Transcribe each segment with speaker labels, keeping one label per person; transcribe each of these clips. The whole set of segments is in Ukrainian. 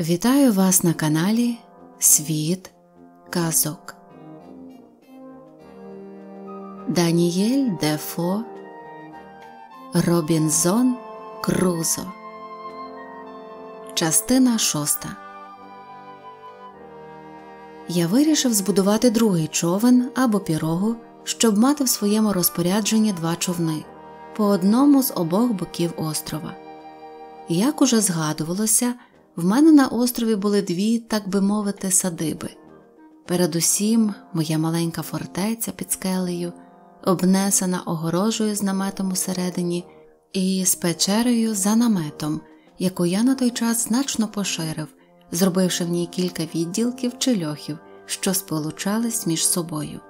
Speaker 1: Вітаю вас на каналі Світ Казок. Даніель Дефо Робінзон Крузо. Частина шоста. Я вирішив збудувати другий човен або пірогу, щоб мати в своєму розпорядженні два човни по одному з обох боків острова. Як уже згадувалося, в мене на острові були дві, так би мовити, садиби. Передусім, моя маленька фортеця під скелею, обнесена огорожею з наметом усередині і з печерою за наметом, яку я на той час значно поширив, зробивши в ній кілька відділків чи льохів, що сполучались між собою.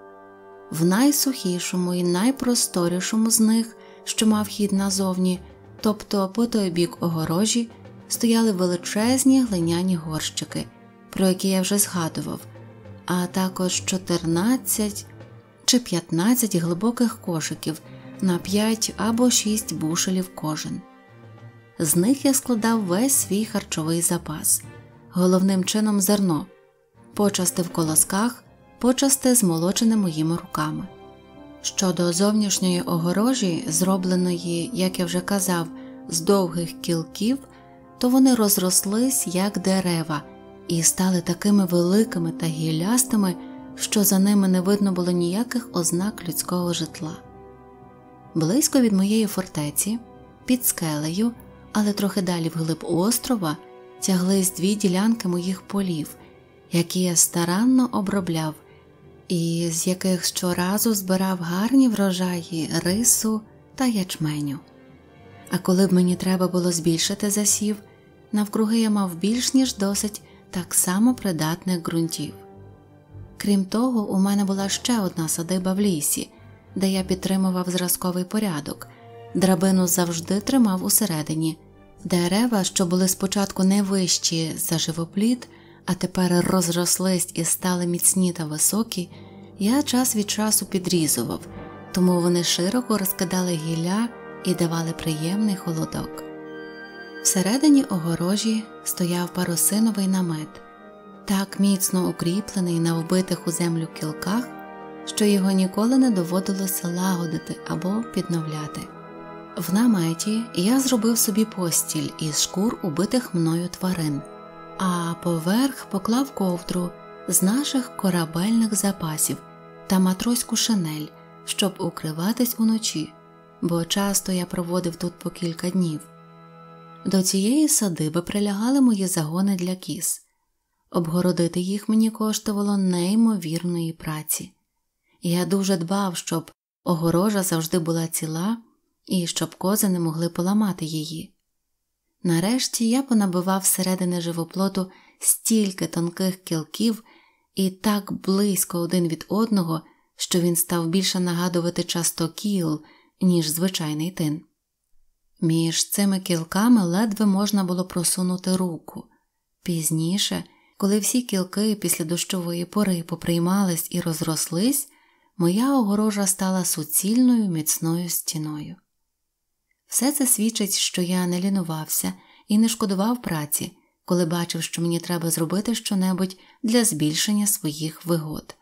Speaker 1: В найсухішому і найпросторішому з них, що мав хід назовні, тобто по той бік огорожі стояли величезні глиняні горщики, про які я вже згадував, а також 14 чи 15 глибоких кошиків на 5 або 6 бушелів кожен. З них я складав весь свій харчовий запас, головним чином зерно, почасти в колосках, почасти змолочене моїми руками. Щодо зовнішньої огорожі, зробленої, як я вже казав, з довгих кілків то вони розрослись, як дерева, і стали такими великими та гілястими, що за ними не видно було ніяких ознак людського житла. Близько від моєї фортеці, під скелею, але трохи далі вглиб острова, тяглись дві ділянки моїх полів, які я старанно обробляв, і з яких щоразу збирав гарні врожаї рису та ячменю. А коли б мені треба було збільшити засів, навкруги я мав більш ніж досить так само придатних ґрунтів. Крім того, у мене була ще одна садиба в лісі, де я підтримував зразковий порядок, драбину завжди тримав усередині. Дерева, що були спочатку не вищі за живоплід, а тепер розрослись і стали міцні та високі, я час від часу підрізував, тому вони широко розкидали гілля і давали приємний холодок. Всередині огорожі стояв парусиновий намет, так міцно укріплений на вбитих у землю кілках, що його ніколи не доводилося лагодити або підновляти. В наметі я зробив собі постіль із шкур убитих мною тварин, а поверх поклав ковдру з наших корабельних запасів та матроську шинель, щоб укриватись уночі, бо часто я проводив тут по кілька днів. До цієї садиби прилягали мої загони для кіз, обгородити їх мені коштувало неймовірної праці, я дуже дбав, щоб огорожа завжди була ціла і щоб кози не могли поламати її. Нарешті я понабивав середини живоплоту стільки тонких кілків і так близько один від одного, що він став більше нагадувати часто кіл, ніж звичайний тин. Між цими кілками ледве можна було просунути руку. Пізніше, коли всі кілки після дощової пори поприймались і розрослись, моя огорожа стала суцільною міцною стіною. Все це свідчить, що я не лінувався і не шкодував праці, коли бачив, що мені треба зробити щонебудь для збільшення своїх вигод.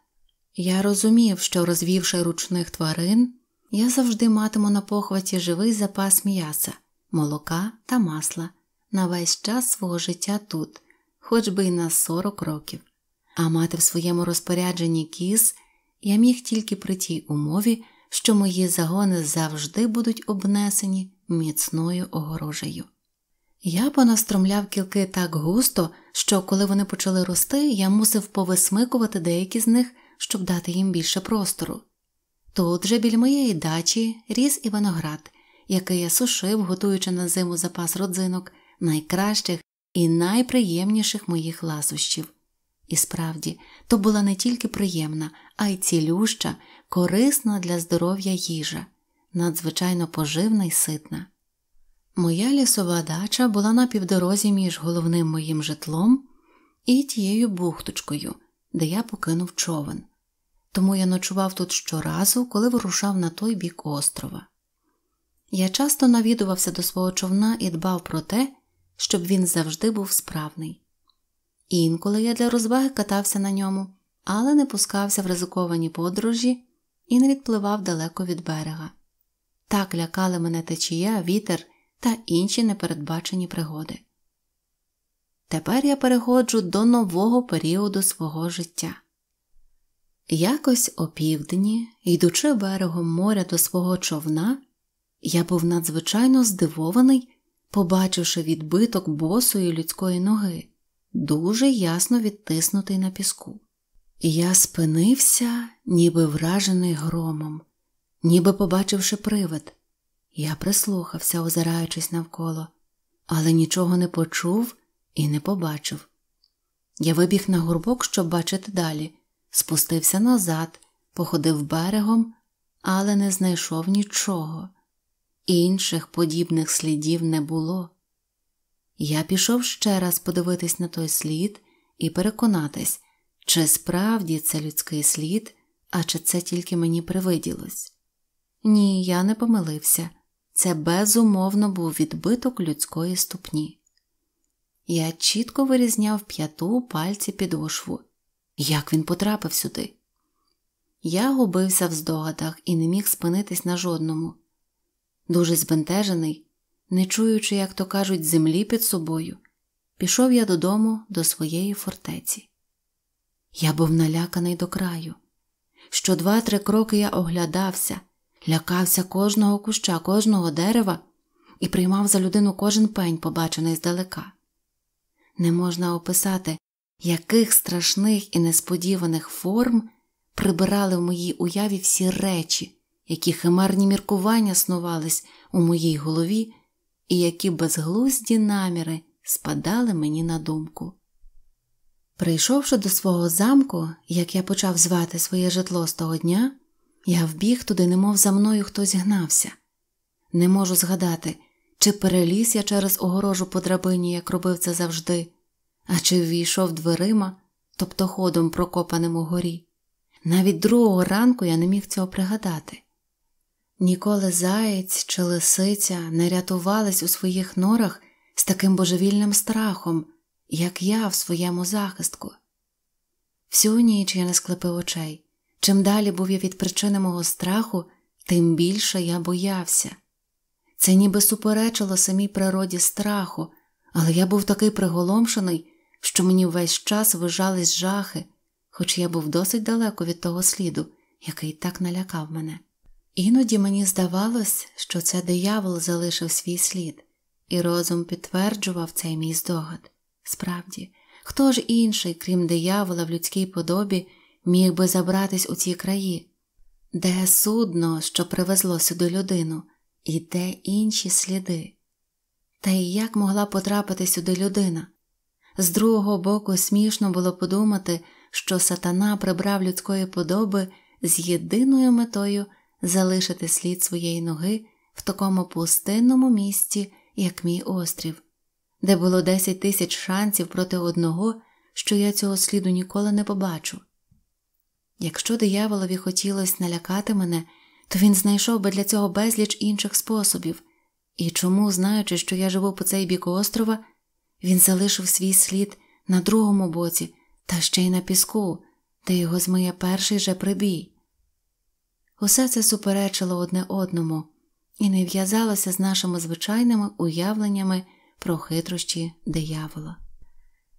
Speaker 1: Я розумів, що розвівши ручних тварин, я завжди матиму на похваті живий запас м'яса, молока та масла на весь час свого життя тут, хоч би й на 40 років, а мати в своєму розпорядженні кіз я міг тільки при тій умові, що мої загони завжди будуть обнесені міцною огорожею. Я понастромляв кілки так густо, що коли вони почали рости, я мусив повисмикувати деякі з них, щоб дати їм більше простору. Тут же біль моєї дачі ріс і виноград, який я сушив, готуючи на зиму запас родзинок, найкращих і найприємніших моїх ласощів. І справді, то була не тільки приємна, а й цілюща, корисна для здоров'я їжа, надзвичайно поживна й ситна. Моя лісова дача була на півдорозі між головним моїм житлом і тією бухточкою, де я покинув човен тому я ночував тут щоразу, коли вирушав на той бік острова. Я часто навідувався до свого човна і дбав про те, щоб він завжди був справний. Інколи я для розваги катався на ньому, але не пускався в ризиковані подорожі і не відпливав далеко від берега. Так лякали мене течія, вітер та інші непередбачені пригоди. Тепер я переходжу до нового періоду свого життя. Якось опівдні, йдучи берегом моря до свого човна, я був надзвичайно здивований, побачивши відбиток босої людської ноги, дуже ясно відтиснутий на піску. Я спинився, ніби вражений громом, ніби побачивши привид. Я прислухався, озираючись навколо, але нічого не почув і не побачив. Я вибіг на горбок, щоб бачити далі спустився назад, походив берегом, але не знайшов нічого. Інших подібних слідів не було. Я пішов ще раз подивитись на той слід і переконатись, чи справді це людський слід, а чи це тільки мені привиділось. Ні, я не помилився. Це безумовно був відбиток людської ступні. Я чітко вирізняв п'яту пальці підошву, як він потрапив сюди? Я губився в здогадах і не міг спинитись на жодному. Дуже збентежений, не чуючи, як то кажуть, землі під собою, пішов я додому до своєї фортеці. Я був наляканий до краю. Що два-три кроки я оглядався, лякався кожного куща, кожного дерева і приймав за людину кожен пень, побачений здалека. Не можна описати, яких страшних і несподіваних форм прибирали в моїй уяві всі речі, які химерні міркування снувались у моїй голові, і які безглузді наміри спадали мені на думку. Прийшовши до свого замку, як я почав звати своє житло з того дня, я вбіг туди, немов за мною хтось гнався. Не можу згадати, чи переліз я через огорожу по драбині, як робив це завжди, а чи ввійшов дверима, тобто ходом прокопаним у горі. Навіть другого ранку я не міг цього пригадати. Ніколи заєць чи лисиця не рятувались у своїх норах з таким божевільним страхом, як я в своєму захистку. Всю ніч я не склепив очей. Чим далі був я від причини мого страху, тим більше я боявся. Це ніби суперечило самій природі страху, але я був такий приголомшений, що мені весь час вижались жахи, хоч я був досить далеко від того сліду, який так налякав мене. Іноді мені здавалось, що це диявол залишив свій слід, і розум підтверджував цей мій здогад. Справді, хто ж інший, крім диявола в людській подобі, міг би забратись у ці краї, де судно, що привезло сюди людину, і де інші сліди? Та й як могла потрапити сюди людина? З другого боку, смішно було подумати, що сатана прибрав людської подоби з єдиною метою залишити слід своєї ноги в такому пустинному місці, як мій острів, де було 10 тисяч шансів проти одного, що я цього сліду ніколи не побачу. Якщо дияволові хотілося налякати мене, то він знайшов би для цього безліч інших способів, і чому, знаючи, що я живу по цей бік острова, він залишив свій слід на другому боці та ще й на піску, де його змиє перший же прибій. Усе це суперечило одне одному і не в'язалося з нашими звичайними уявленнями про хитрощі диявола.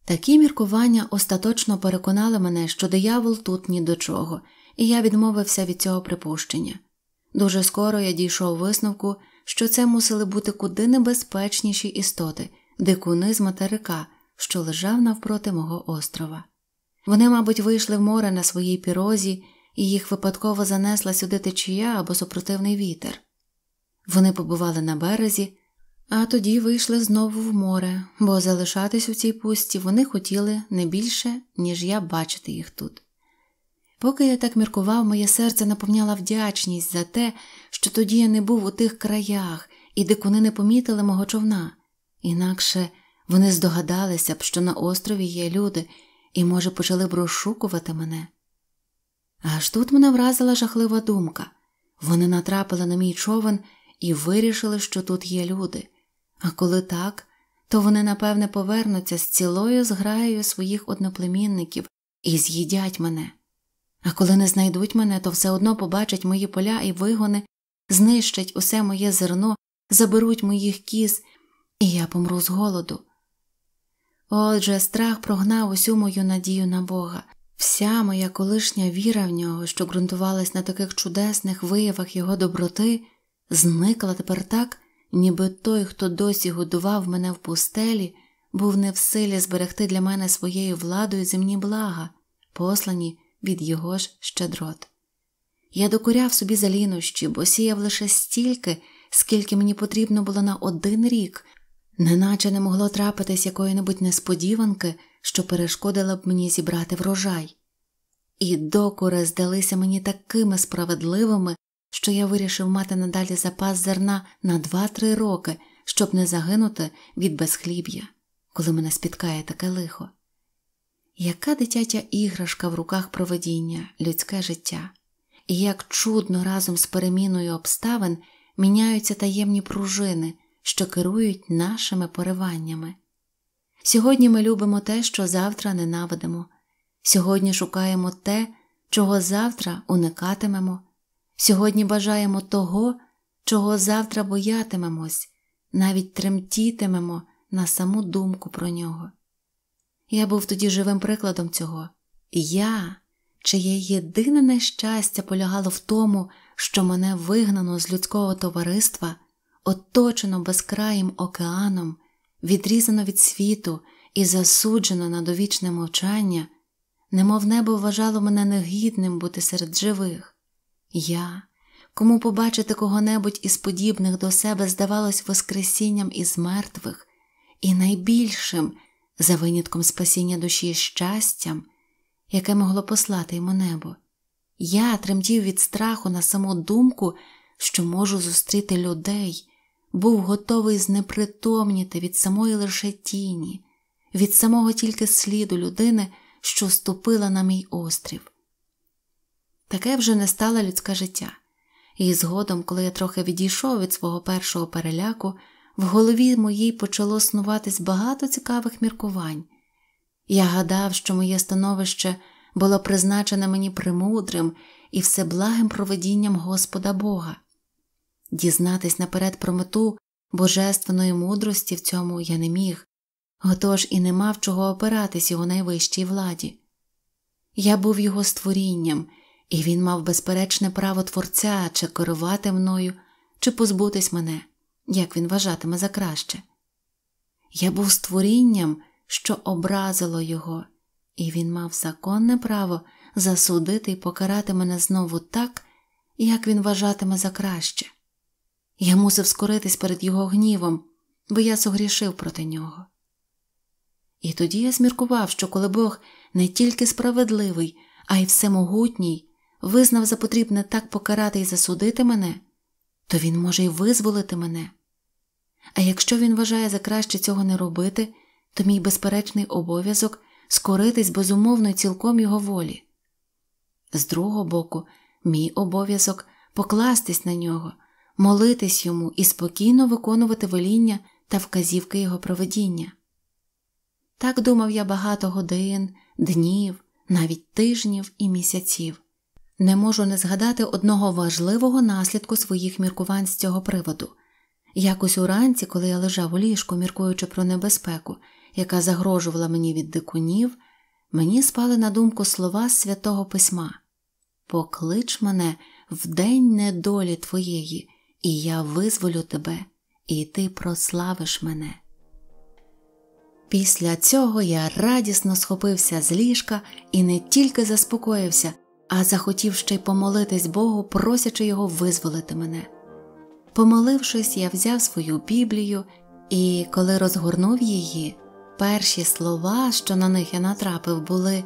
Speaker 1: Такі міркування остаточно переконали мене, що диявол тут ні до чого, і я відмовився від цього припущення. Дуже скоро я дійшов висновку, що це мусили бути куди небезпечніші істоти дикуни з материка, що лежав навпроти мого острова. Вони, мабуть, вийшли в море на своїй пірозі, і їх випадково занесла сюди течія або супротивний вітер. Вони побували на березі, а тоді вийшли знову в море, бо залишатись у цій пусті вони хотіли не більше, ніж я бачити їх тут. Поки я так міркував, моє серце наповняла вдячність за те, що тоді я не був у тих краях, і дикуни не помітили мого човна. Інакше вони здогадалися б, що на острові є люди, і, може, почали б розшукувати мене. Аж тут мене вразила жахлива думка вони натрапили на мій човен і вирішили, що тут є люди, а коли так, то вони, напевне, повернуться з цілою зграєю своїх одноплемінників і з'їдять мене. А коли не знайдуть мене, то все одно побачать мої поля і вигони, знищать усе моє зерно, заберуть моїх кіз і я помру з голоду. Отже, страх прогнав усю мою надію на Бога, вся моя колишня віра в нього, що ґрунтувалась на таких чудесних виявах його доброти, зникла тепер так, ніби той, хто досі годував мене в пустелі, був не в силі зберегти для мене своєю владою земні блага, послані від його ж щедрот. Я докоряв собі за лінощі, бо сіяв лише стільки, скільки мені потрібно було на один рік, неначе не могло трапитись якої-небудь несподіванки, що перешкодила б мені зібрати врожай. І докори здалися мені такими справедливими, що я вирішив мати надалі запас зерна на 2-3 роки, щоб не загинути від безхліб'я, коли мене спіткає таке лихо. Яка дитяча іграшка в руках проведіння, людське життя, і як чудно разом з переміною обставин міняються таємні пружини що керують нашими пориваннями. Сьогодні ми любимо те, що завтра ненавидимо, сьогодні шукаємо те, чого завтра уникатимемо, сьогодні бажаємо того, чого завтра боятимемось, навіть тремтітимемо на саму думку про нього. Я був тоді живим прикладом цього. Я, чиє єдине нещастя полягало в тому, що мене вигнано з людського товариства оточено безкраїм океаном, відрізано від світу і засуджено на довічне мовчання, немов небо вважало мене негідним бути серед живих. Я, кому побачити кого-небудь із подібних до себе здавалось воскресінням із мертвих і найбільшим за винятком спасіння душі щастям, яке могло послати йому небо. Я тремтів від страху на саму думку, що можу зустріти людей, був готовий знепритомніти від самої лише тіні, від самого тільки сліду людини, що ступила на мій острів. Таке вже не стало людське життя, і згодом, коли я трохи відійшов від свого першого переляку, в голові моїй почало снуватись багато цікавих міркувань. Я гадав, що моє становище було призначене мені премудрим і всеблагим проведінням Господа Бога. Дізнатись наперед про мету божественної мудрості в цьому я не міг, отож і не мав чого опиратись його найвищій владі. Я був його створінням, і він мав безперечне право творця чи керувати мною, чи позбутись мене, як він вважатиме за краще. Я був створінням, що образило його, і він мав законне право засудити і покарати мене знову так, як він вважатиме за краще. Я мусив скоритись перед його гнівом, бо я согрішив проти нього. І тоді я зміркував, що коли Бог не тільки справедливий, а й всемогутній, визнав за потрібне так покарати і засудити мене, то він може й визволити мене. А якщо він вважає за краще цього не робити, то мій безперечний обов'язок скоритись безумовно цілком його волі. З другого боку, мій обов'язок покластись на нього молитись йому і спокійно виконувати веління та вказівки його проведіння. Так думав я багато годин, днів, навіть тижнів і місяців. Не можу не згадати одного важливого наслідку своїх міркувань з цього приводу. Якось уранці, коли я лежав у ліжку, міркуючи про небезпеку, яка загрожувала мені від дикунів, мені спали на думку слова святого письма Поклич мене в день недолі твоєї, і я визволю тебе, і ти прославиш мене. Після цього я радісно схопився з ліжка і не тільки заспокоївся, а захотів ще й помолитись Богу, просячи його визволити мене. Помолившись, я взяв свою Біблію і, коли розгорнув її, перші слова, що на них я натрапив, були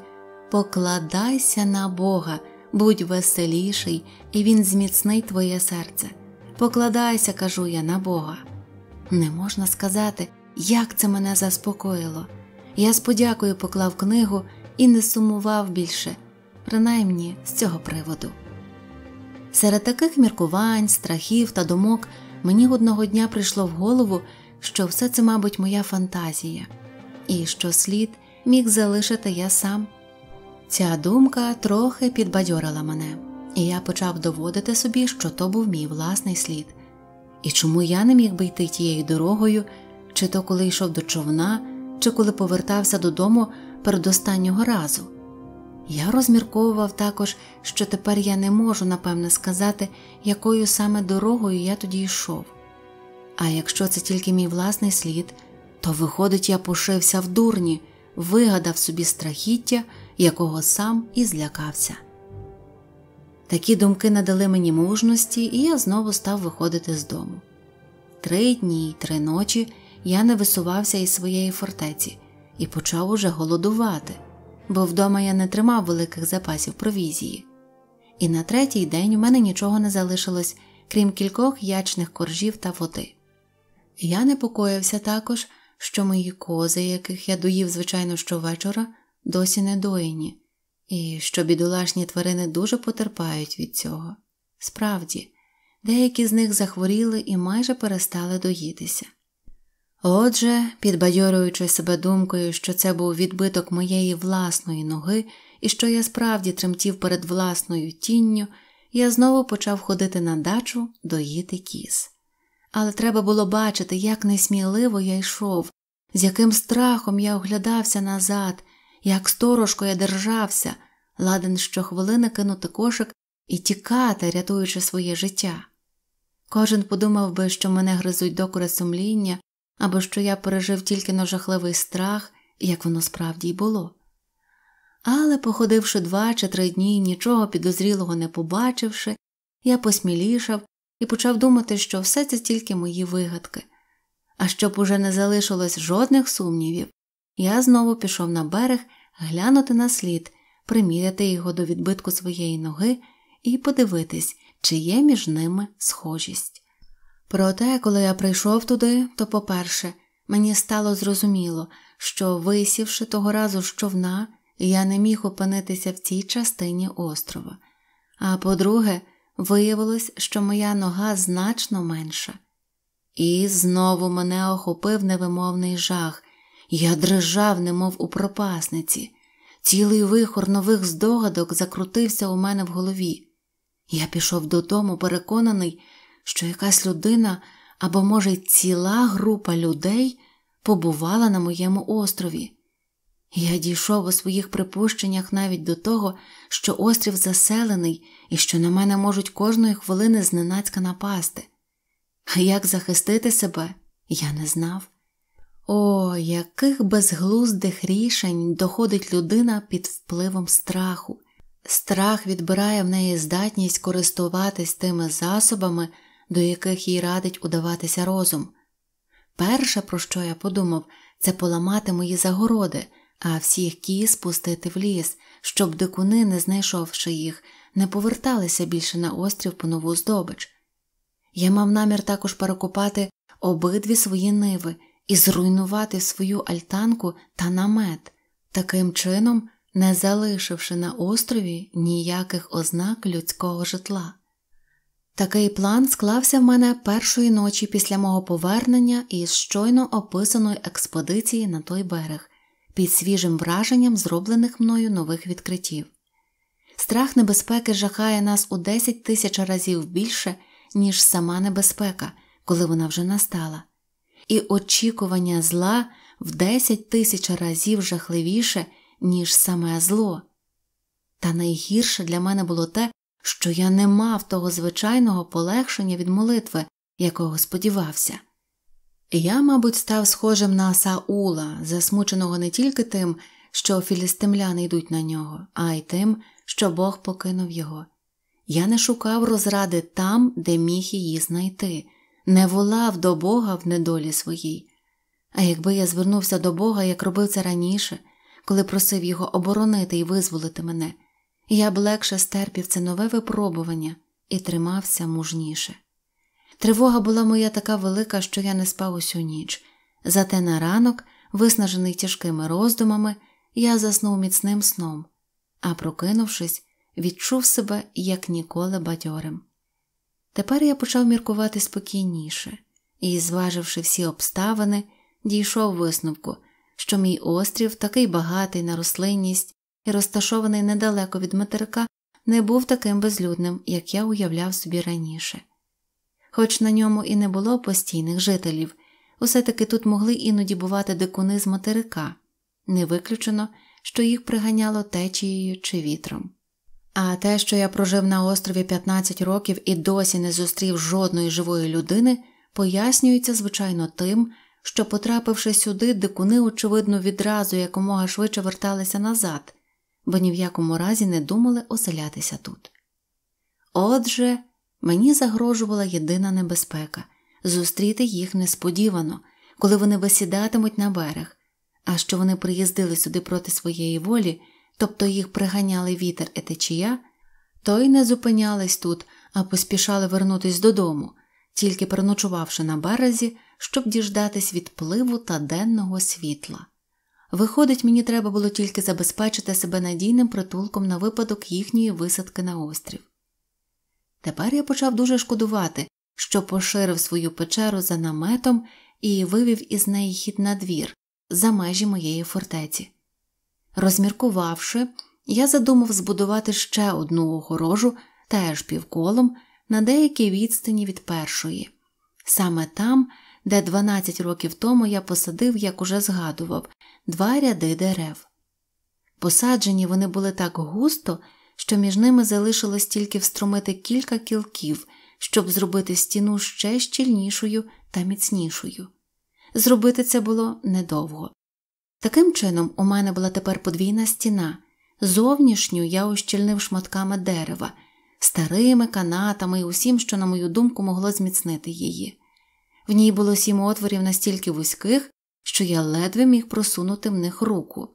Speaker 1: Покладайся на Бога, будь веселіший, і Він зміцнить твоє серце покладайся, кажу я на Бога. Не можна сказати, як це мене заспокоїло. Я з подякою поклав книгу і не сумував більше, принаймні з цього приводу. Серед таких міркувань, страхів та думок мені одного дня прийшло в голову, що все це, мабуть, моя фантазія, і що слід міг залишити я сам. Ця думка трохи підбадьорила мене і я почав доводити собі, що то був мій власний слід, і чому я не міг би йти тією дорогою, чи то коли йшов до човна, чи коли повертався додому передостаннього разу. Я розмірковував також, що тепер я не можу напевне сказати, якою саме дорогою я тоді йшов. А якщо це тільки мій власний слід, то, виходить, я пошився в дурні, вигадав собі страхіття, якого сам і злякався. Такі думки надали мені мужності, і я знову став виходити з дому. Три дні й три ночі я не висувався із своєї фортеці і почав уже голодувати, бо вдома я не тримав великих запасів провізії. І на третій день у мене нічого не залишилось, крім кількох ячних коржів та води. Я непокоївся також, що мої кози, яких я доїв, звичайно, щовечора, досі не доїні, і що бідолашні тварини дуже потерпають від цього. Справді, деякі з них захворіли і майже перестали доїтися. Отже, підбадьорюючи себе думкою, що це був відбиток моєї власної ноги і що я справді тремтів перед власною тінню, я знову почав ходити на дачу доїти кіз. Але треба було бачити, як несміливо я йшов, з яким страхом я оглядався назад, як сторожко я держався, ладен щохвилини кинути кошик і тікати, рятуючи своє життя. Кожен подумав би, що мене гризуть докори сумління або що я пережив тільки на жахливий страх, як воно справді й було. Але, походивши два чи три дні нічого підозрілого не побачивши, я посмілішав і почав думати, що все це тільки мої вигадки. А щоб уже не залишилось жодних сумнівів, я знову пішов на берег глянути на слід, приміряти його до відбитку своєї ноги і подивитись, чи є між ними схожість. Проте, коли я прийшов туди, то по-перше, мені стало зрозуміло, що, висівши того разу з човна, я не міг опинитися в цій частині острова. А по-друге, виявилось, що моя нога значно менша. І знову мене охопив невимовний жах, я дрижав, немов у пропасниці, цілий вихор нових здогадок закрутився у мене в голові. Я пішов додому, переконаний, що якась людина або, може, ціла група людей побувала на моєму острові. Я дійшов у своїх припущеннях навіть до того, що острів заселений і що на мене можуть кожної хвилини зненацька напасти. А як захистити себе, я не знав. О, яких безглуздих рішень доходить людина під впливом страху. Страх відбирає в неї здатність користуватись тими засобами, до яких їй радить удаватися розум. Перше, про що я подумав, це поламати мої загороди, а всіх кіз пустити в ліс, щоб дикуни, не знайшовши їх, не поверталися більше на острів по нову здобич. Я мав намір також перекопати обидві свої ниви і зруйнувати свою альтанку та намет, таким чином не залишивши на острові ніяких ознак людського житла. Такий план склався в мене першої ночі після мого повернення із щойно описаної експедиції на той берег, під свіжим враженням зроблених мною нових відкриттів. Страх небезпеки жахає нас у 10 тисяч разів більше, ніж сама небезпека, коли вона вже настала, і очікування зла в десять тисяч разів жахливіше, ніж саме зло. Та найгірше для мене було те, що я не мав того звичайного полегшення від молитви, якого сподівався. Я, мабуть, став схожим на Саула, засмученого не тільки тим, що філістимляни йдуть на нього, а й тим, що Бог покинув його. Я не шукав розради там, де міг її знайти не волав до Бога в недолі своїй. А якби я звернувся до Бога, як робив це раніше, коли просив його оборонити і визволити мене, я б легше стерпів це нове випробування і тримався мужніше. Тривога була моя така велика, що я не спав усю ніч, зате на ранок, виснажений тяжкими роздумами, я заснув міцним сном, а прокинувшись, відчув себе як ніколи бадьорим. Тепер я почав міркувати спокійніше і, зваживши всі обставини, дійшов висновку, що мій острів, такий багатий на рослинність і розташований недалеко від материка, не був таким безлюдним, як я уявляв собі раніше. Хоч на ньому і не було постійних жителів, усе таки тут могли іноді бувати дикуни з материка, не виключено, що їх приганяло течією чи вітром. А те, що я прожив на острові 15 років і досі не зустрів жодної живої людини, пояснюється, звичайно, тим, що, потрапивши сюди, дикуни, очевидно, відразу якомога швидше верталися назад, бо ні в якому разі не думали оселятися тут. Отже, мені загрожувала єдина небезпека зустріти їх несподівано, коли вони висідатимуть на берег, а що вони приїздили сюди проти своєї волі тобто їх приганяли вітер і течія, то й не зупинялись тут, а поспішали вернутись додому, тільки переночувавши на березі, щоб діждатись відпливу та денного світла. Виходить, мені треба було тільки забезпечити себе надійним притулком на випадок їхньої висадки на острів. Тепер я почав дуже шкодувати, що поширив свою печеру за наметом і вивів із неї хід на двір, за межі моєї фортеці. Розміркувавши, я задумав збудувати ще одну огорожу, теж півколом, на деякій відстані від першої, саме там, де 12 років тому я посадив, як уже згадував, два ряди дерев. Посаджені вони були так густо, що між ними залишилось тільки встромити кілька кілків, щоб зробити стіну ще щільнішою та міцнішою. Зробити це було недовго. Таким чином, у мене була тепер подвійна стіна. Зовнішню я ущільнив шматками дерева, старими канатами і усім, що, на мою думку, могло зміцнити її. В ній було сім отворів настільки вузьких, що я ледве міг просунути в них руку.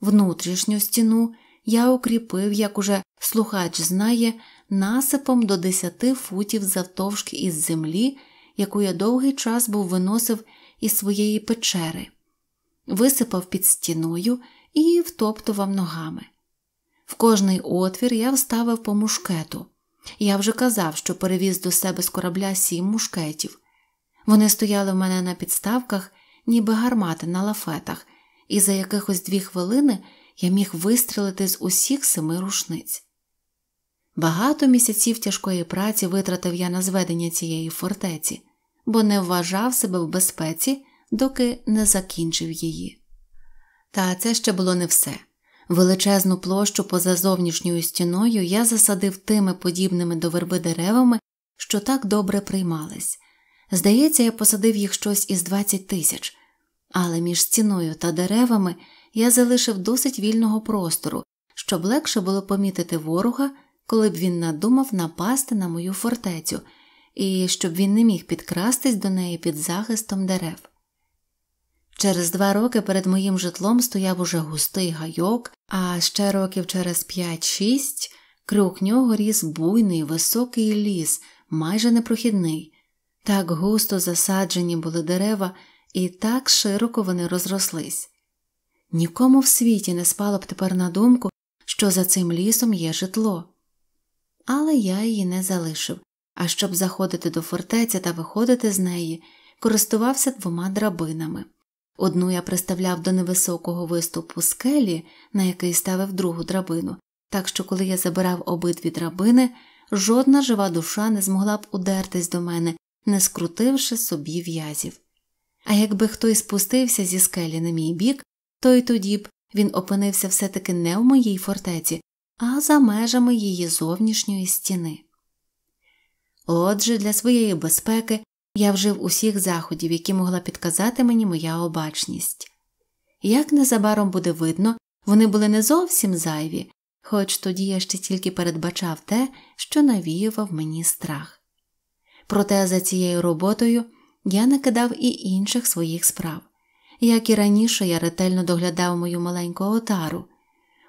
Speaker 1: Внутрішню стіну я укріпив, як уже слухач знає, насипом до десяти футів завтовшки із землі, яку я довгий час був виносив із своєї печери висипав під стіною і втоптував ногами. В кожний отвір я вставив по мушкету. Я вже казав, що перевіз до себе з корабля сім мушкетів. Вони стояли в мене на підставках, ніби гармати на лафетах, і за якихось дві хвилини я міг вистрілити з усіх семи рушниць. Багато місяців тяжкої праці витратив я на зведення цієї фортеці, бо не вважав себе в безпеці доки не закінчив її. Та це ще було не все. Величезну площу поза зовнішньою стіною я засадив тими подібними до верби деревами, що так добре приймались. Здається, я посадив їх щось із 20 тисяч, але між стіною та деревами я залишив досить вільного простору, щоб легше було помітити ворога, коли б він надумав напасти на мою фортецю, і щоб він не міг підкрастись до неї під захистом дерев. Через два роки перед моїм житлом стояв уже густий гайок, а ще років через 5-6 крок нього ріс буйний високий ліс, майже непрохідний. Так густо засаджені були дерева, і так широко вони розрослись. Нікому в світі не спало б тепер на думку, що за цим лісом є житло. Але я її не залишив, а щоб заходити до фортеці та виходити з неї, користувався двома драбинами. Одну я приставляв до невисокого виступу скелі, на який ставив другу драбину, так що, коли я забирав обидві драбини, жодна жива душа не змогла б удертись до мене, не скрутивши собі в'язів. А якби хтось спустився зі скелі на мій бік, то й тоді б він опинився все таки не в моїй фортеці, а за межами її зовнішньої стіни. Отже, для своєї безпеки я вжив усіх заходів, які могла підказати мені моя обачність. Як незабаром буде видно, вони були не зовсім зайві, хоч тоді я ще тільки передбачав те, що навіював мені страх. Проте за цією роботою я накидав і інших своїх справ. Як і раніше, я ретельно доглядав мою маленьку отару.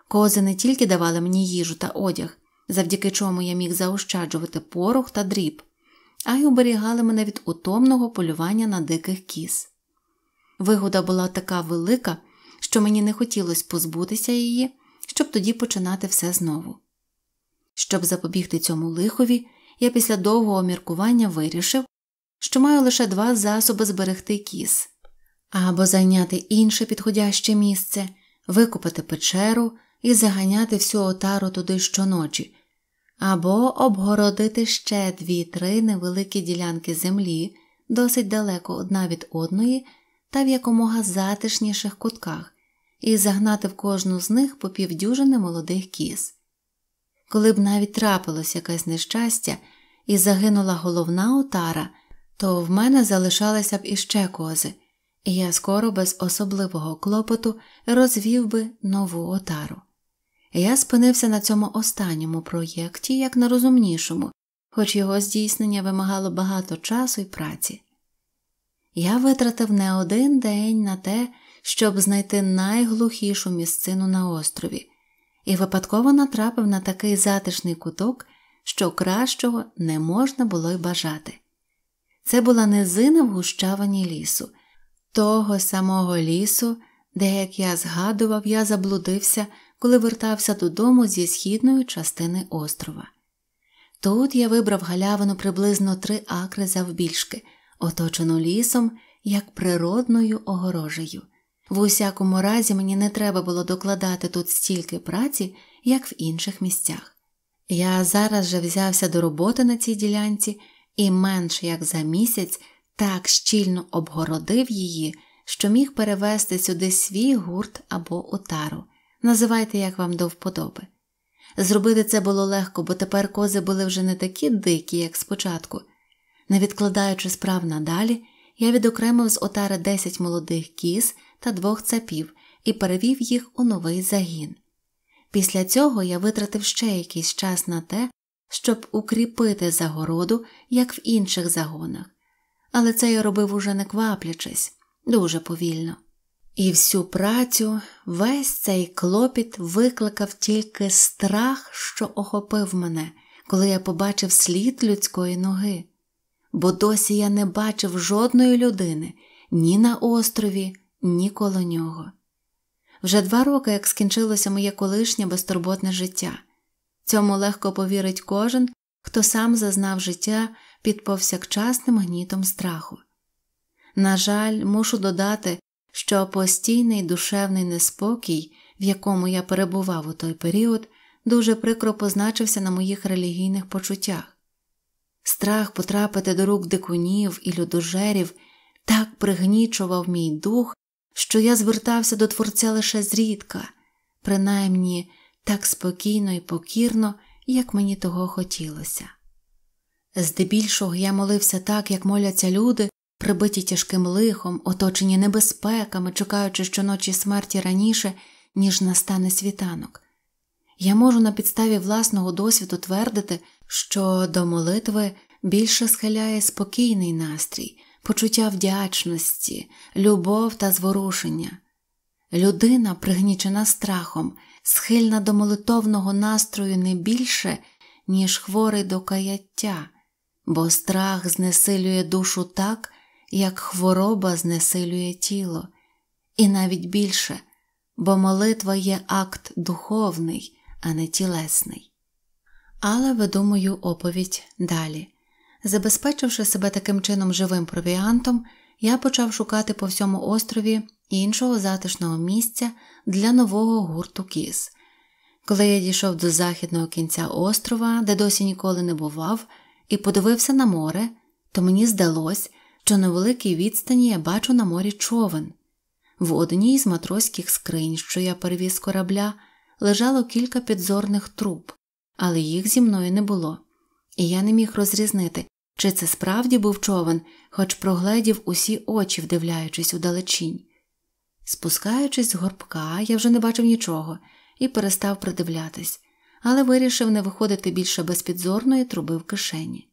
Speaker 1: Кози не тільки давали мені їжу та одяг, завдяки чому я міг заощаджувати порох та дріб а й оберігали мене від утомного полювання на диких кіз. Вигода була така велика, що мені не хотілося позбутися її, щоб тоді починати все знову. Щоб запобігти цьому лихові, я після довгого міркування вирішив, що маю лише два засоби зберегти кіз або зайняти інше підходяще місце, викопати печеру і заганяти всю отару туди щоночі, або обгородити ще дві-три невеликі ділянки землі, досить далеко одна від одної та в якомога затишніших кутках, і загнати в кожну з них по півдюжини молодих кіз. Коли б навіть трапилось якесь нещастя і загинула головна отара, то в мене залишалися б іще кози, і я скоро без особливого клопоту розвів би нову отару. Я спинився на цьому останньому проєкті як на розумнішому, хоч його здійснення вимагало багато часу і праці. Я витратив не один день на те, щоб знайти найглухішу місцину на острові, і випадково натрапив на такий затишний куток, що кращого не можна було й бажати. Це була низина в гущавині лісу, того самого лісу, де, як я згадував, я заблудився коли вертався додому зі східної частини острова. Тут я вибрав галявину приблизно три акри завбільшки, оточену лісом як природною огорожею. В усякому разі мені не треба було докладати тут стільки праці, як в інших місцях. Я зараз же взявся до роботи на цій ділянці і менш як за місяць так щільно обгородив її, що міг перевезти сюди свій гурт або отару називайте, як вам до вподоби. Зробити це було легко, бо тепер кози були вже не такі дикі, як спочатку. Не відкладаючи справ надалі, я відокремив з отари десять молодих кіз та двох цапів і перевів їх у новий загін. Після цього я витратив ще якийсь час на те, щоб укріпити загороду, як в інших загонах, але це я робив уже не кваплячись дуже повільно. І всю працю весь цей клопіт викликав тільки страх, що охопив мене, коли я побачив слід людської ноги, бо досі я не бачив жодної людини ні на острові, ні коло нього. Вже два роки, як скінчилося моє колишнє безтурботне життя, цьому легко повірить кожен, хто сам зазнав життя під повсякчасним гнітом страху. На жаль, мушу додати, що постійний душевний неспокій, в якому я перебував у той період, дуже прикро позначився на моїх релігійних почуттях. Страх потрапити до рук дикунів і людожерів так пригнічував мій дух, що я звертався до творця лише зрідка, принаймні так спокійно і покірно, як мені того хотілося. Здебільшого я молився так, як моляться люди, прибиті тяжким лихом, оточені небезпеками, чекаючи щоночі смерті раніше, ніж настане світанок. Я можу на підставі власного досвіду твердити, що до молитви більше схиляє спокійний настрій, почуття вдячності, любов та зворушення. Людина, пригнічена страхом, схильна до молитовного настрою не більше, ніж хворий до каяття, бо страх знесилює душу так, як хвороба знесилює тіло, і навіть більше, бо молитва є акт духовний, а не тілесний. Але видумую оповідь далі. Забезпечивши себе таким чином живим провіантом, я почав шукати по всьому острові іншого затишного місця для нового гурту кіз. Коли я дійшов до західного кінця острова, де досі ніколи не бував, і подивився на море, то мені здалося що на великій відстані я бачу на морі човен. В одній з матроських скринь, що я перевіз корабля, лежало кілька підзорних труб, але їх зі мною не було, і я не міг розрізнити, чи це справді був човен, хоч прогледів усі очі, вдивляючись у далечінь. Спускаючись з горбка, я вже не бачив нічого і перестав придивлятись, але вирішив не виходити більше без підзорної труби в кишені.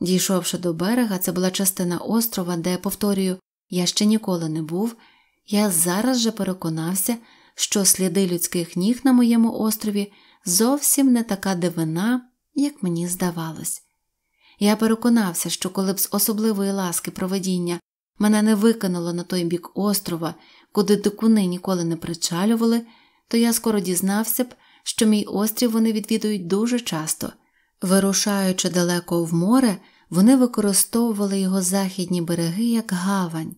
Speaker 1: Дійшовши до берега, це була частина острова, де, повторюю, я ще ніколи не був, я зараз же переконався, що сліди людських ніг на моєму острові зовсім не така дивина, як мені здавалось. Я переконався, що коли б з особливої ласки проведіння мене не викинуло на той бік острова, куди дикуни ніколи не причалювали, то я скоро дізнався б, що мій острів вони відвідують дуже часто, вирушаючи далеко в море вони використовували його західні береги як гавань,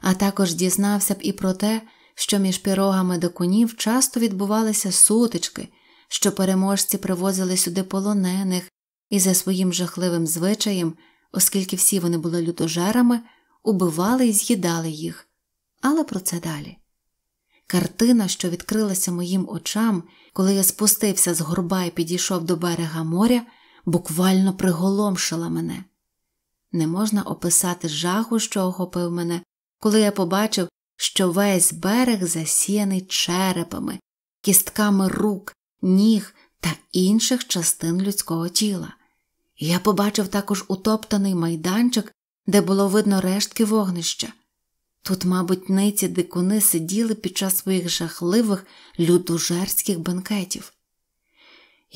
Speaker 1: а також дізнався б і про те, що між пірогами до кунів часто відбувалися сутички, що переможці привозили сюди полонених і за своїм жахливим звичаєм, оскільки всі вони були лютожерами, убивали і з'їдали їх. Але про це далі. Картина, що відкрилася моїм очам, коли я спустився з горба і підійшов до берега моря, буквально приголомшила мене. Не можна описати жаху, що охопив мене, коли я побачив, що весь берег засіяний черепами, кістками рук, ніг та інших частин людського тіла. Я побачив також утоптаний майданчик, де було видно рештки вогнища. Тут, мабуть, ниці дикуни сиділи під час своїх жахливих людожерських бенкетів.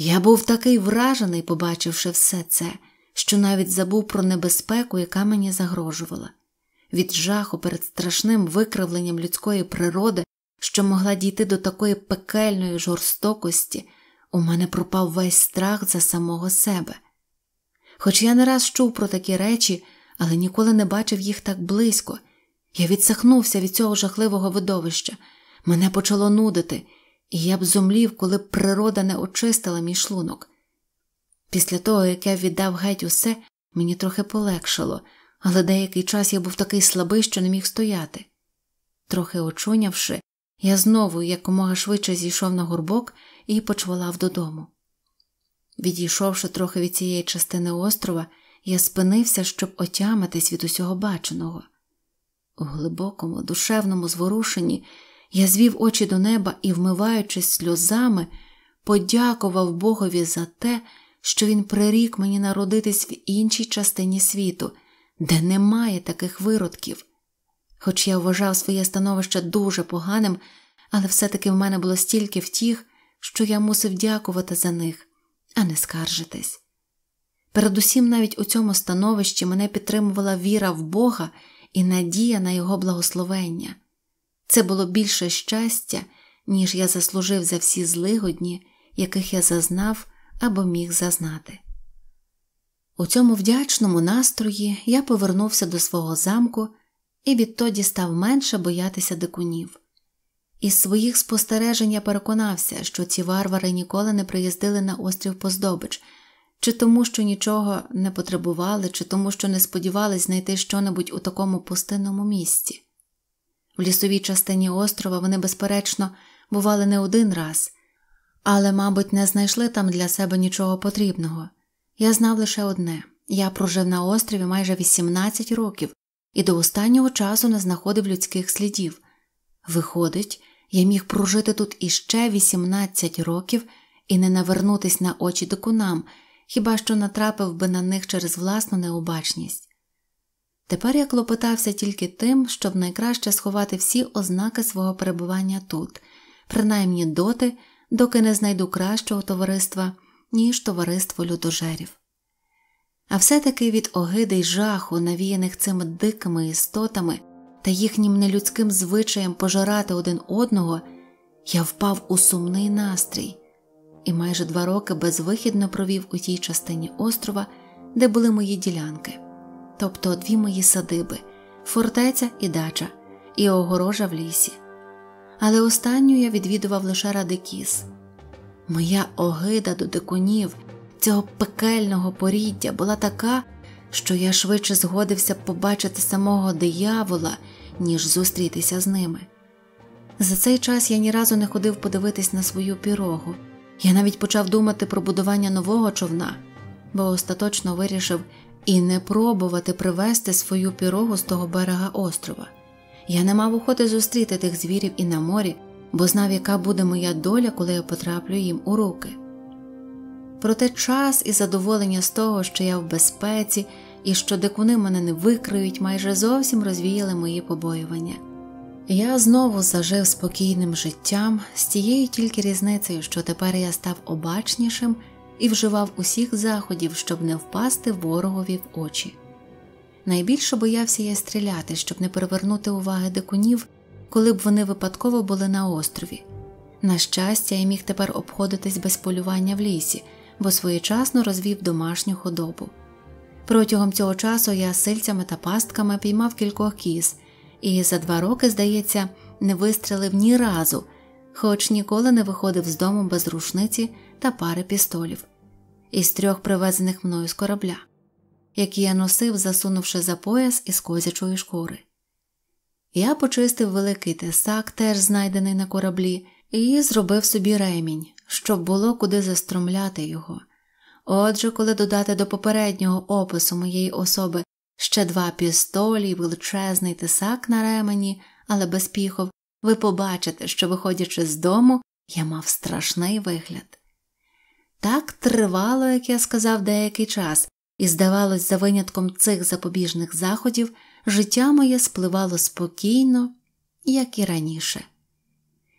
Speaker 1: Я був такий вражений, побачивши все це, що навіть забув про небезпеку, яка мені загрожувала, від жаху перед страшним викривленням людської природи, що могла дійти до такої пекельної жорстокості, у мене пропав весь страх за самого себе. Хоч я не раз чув про такі речі, але ніколи не бачив їх так близько, я відсахнувся від цього жахливого видовища, мене почало нудити і я б зумлів, коли б природа не очистила мій шлунок. Після того, як я віддав геть усе, мені трохи полегшало, але деякий час я був такий слабий, що не міг стояти. Трохи очунявши, я знову якомога швидше зійшов на горбок і почволав додому. Відійшовши трохи від цієї частини острова, я спинився, щоб отямитись від усього баченого. У глибокому, душевному зворушенні я звів очі до неба і, вмиваючись сльозами, подякував Богові за те, що він прирік мені народитись в іншій частині світу, де немає таких виродків. Хоч я вважав своє становище дуже поганим, але все-таки в мене було стільки втіх, що я мусив дякувати за них, а не скаржитись. Передусім, навіть у цьому становищі мене підтримувала віра в Бога і надія на його благословення. Це було більше щастя, ніж я заслужив за всі злигодні, яких я зазнав або міг зазнати. У цьому вдячному настрої я повернувся до свого замку і відтоді став менше боятися дикунів. Із своїх спостережень я переконався, що ці варвари ніколи не приїздили на острів поздобич, чи тому, що нічого не потребували, чи тому, що не сподівались знайти щонебудь у такому пустинному місці. У лісовій частині острова вони, безперечно, бували не один раз, але, мабуть, не знайшли там для себе нічого потрібного. Я знав лише одне я прожив на острові майже 18 років і до останнього часу не знаходив людських слідів. Виходить, я міг прожити тут іще 18 років і не навернутись на очі докунам, хіба що натрапив би на них через власну необачність. Тепер я клопотався тільки тим, щоб найкраще сховати всі ознаки свого перебування тут, принаймні доти, доки не знайду кращого товариства, ніж товариство людожерів. А все-таки від огиди й жаху, навіяних цими дикими істотами та їхнім нелюдським звичаєм пожирати один одного, я впав у сумний настрій і майже два роки безвихідно провів у тій частині острова, де були мої ділянки тобто дві мої садиби, фортеця і дача, і огорожа в лісі. Але останню я відвідував лише Радикіс. Моя огида до дикунів, цього пекельного поріддя була така, що я швидше згодився побачити самого диявола, ніж зустрітися з ними. За цей час я ні разу не ходив подивитись на свою пірогу, я навіть почав думати про будування нового човна, бо остаточно вирішив, і не пробувати привезти свою пірогу з того берега острова. Я не мав охоти зустріти тих звірів і на морі, бо знав, яка буде моя доля, коли я потраплю їм у руки. Проте час і задоволення з того, що я в безпеці і що дикуни мене не викриють, майже зовсім розвіяли мої побоювання. Я знову зажив спокійним життям з тією тільки різницею, що тепер я став обачнішим і вживав усіх заходів, щоб не впасти ворогові в очі. Найбільше боявся я стріляти, щоб не перевернути уваги дикунів, коли б вони випадково були на острові. На щастя, я міг тепер обходитись без полювання в лісі, бо своєчасно розвів домашню худобу. Протягом цього часу я сильцями та пастками піймав кількох кіз, і за два роки, здається, не вистрелив ні разу, хоч ніколи не виходив з дому без рушниці та пари пістолів із трьох привезених мною з корабля, які я носив, засунувши за пояс із козячої шкури. Я почистив великий тесак, теж знайдений на кораблі, і зробив собі ремінь, щоб було куди застромляти його. Отже, коли додати до попереднього опису моєї особи ще два пістолі, величезний тесак на ремені, але без піхов, ви побачите, що, виходячи з дому, я мав страшний вигляд. Так тривало, як я сказав, деякий час, і, здавалось, за винятком цих запобіжних заходів життя моє спливало спокійно, як і раніше.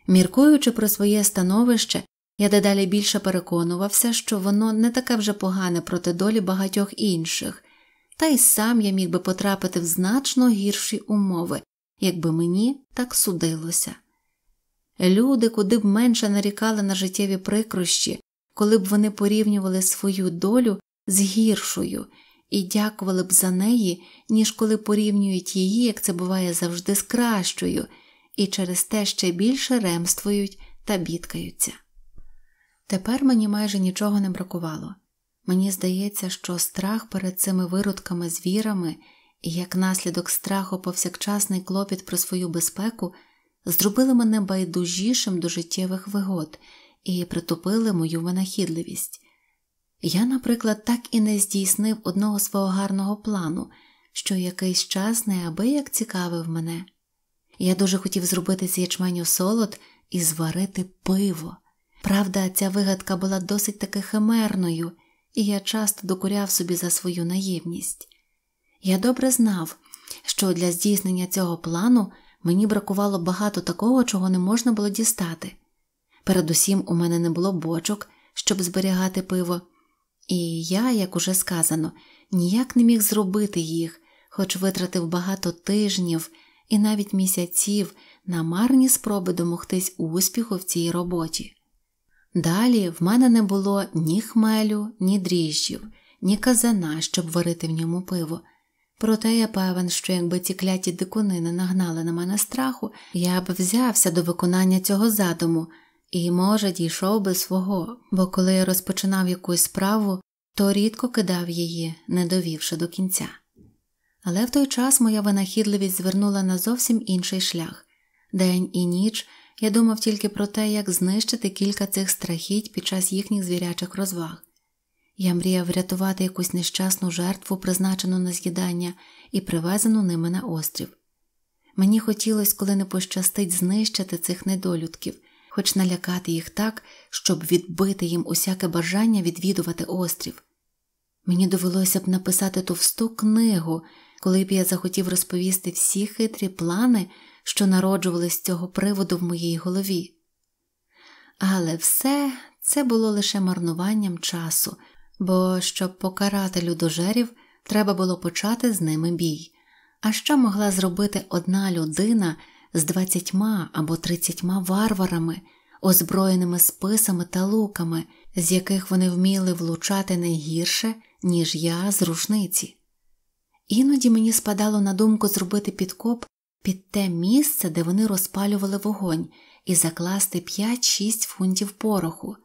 Speaker 1: Міркуючи про своє становище, я дедалі більше переконувався, що воно не таке вже погане проти долі багатьох інших, та й сам я міг би потрапити в значно гірші умови, якби мені так судилося. Люди, куди б менше нарікали на життєві прикрощі, коли б вони порівнювали свою долю з гіршою і дякували б за неї, ніж коли порівнюють її, як це буває завжди з кращою, і через те ще більше ремствують та бідкаються. Тепер мені майже нічого не бракувало. Мені здається, що страх перед цими виродками звірами і як наслідок страху повсякчасний клопіт про свою безпеку зробили мене байдужішим до життєвих вигод і притупили мою винахідливість. Я, наприклад, так і не здійснив одного свого гарного плану, що якийсь час неабияк цікавив мене. Я дуже хотів зробити з ячменю солод і зварити пиво. Правда, ця вигадка була досить таки химерною, і я часто докуряв собі за свою наївність. Я добре знав, що для здійснення цього плану мені бракувало багато такого, чого не можна було дістати. Передусім у мене не було бочок, щоб зберігати пиво, і я, як уже сказано, ніяк не міг зробити їх, хоч витратив багато тижнів і навіть місяців на марні спроби домогтись успіху в цій роботі. Далі в мене не було ні хмелю, ні дріжджів, ні казана, щоб варити в ньому пиво. Проте я певен, що якби ці кляті дикуни не нагнали на мене страху, я б взявся до виконання цього задуму і, може, дійшов би свого, бо коли я розпочинав якусь справу, то рідко кидав її, не довівши до кінця. Але в той час моя винахідливість звернула на зовсім інший шлях день і ніч я думав тільки про те, як знищити кілька цих страхіть під час їхніх звірячих розваг. Я мріяв врятувати якусь нещасну жертву, призначену на з'їдання, і привезену ними на острів. Мені хотілося, коли не пощастить знищити цих недолюдків, хоч налякати їх так, щоб відбити їм усяке бажання відвідувати острів. Мені довелося б написати товсту книгу, коли б я захотів розповісти всі хитрі плани, що народжували з цього приводу в моїй голові. Але все це було лише марнуванням часу, бо щоб покарати людожерів, треба було почати з ними бій. А що могла зробити одна людина? з двадцятьма або тридцятьма варварами, озброєними списами та луками, з яких вони вміли влучати не гірше, ніж я з рушниці. Іноді мені спадало на думку зробити підкоп під те місце, де вони розпалювали вогонь, і закласти 5-6 фунтів пороху.